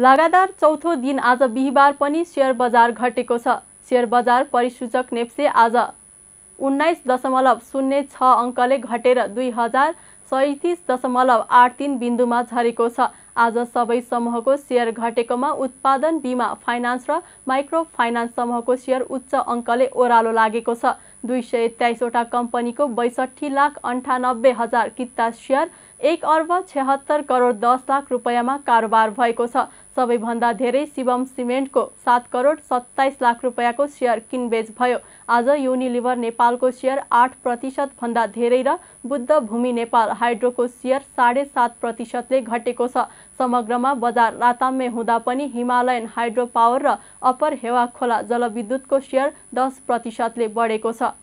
लगातार चौथो दिन आज बिहिबार पनि सेयर बजार घटेको छ सेयर बजार परिसूचक नेप्से आज उन्नाइस दशमलव शून्य छ अङ्कले घटेर दुई हजार सैतिस दशमलव आठ तिन बिन्दुमा झरेको छ आज सबै समूहको सेयर घटेकोमा उत्पादन बिमा फाइनान्स र माइक्रो फाइनान्स समूहको सेयर उच्च अङ्कले ओह्रालो लागेको छ दुई सय एक्काइसवटा कम्पनीको बैसठी लाख अन्ठानब्बे हजार किता सेयर एक अर्ब छत्तर करोड दस लाख रुपियाँमा कारोबार भएको छ सबैभन्दा धेरै शिवम सिमेन्टको सात करोड सत्ताइस लाख रुपियाँको सेयर किनबेच भयो आज युनिलिभर नेपालको सेयर आठ प्रतिशतभन्दा धेरै र बुद्ध भूमि नेपाल हाइड्रोको सेयर साढे सात प्रतिशतले घटेको छ समग्रमा बजार राताम्य हुँदा पनि हिमालयन हाइड्रो पावर र अप्पर हेवा खोला जलविद्युतको सेयर दस प्रतिशतले बढेको छ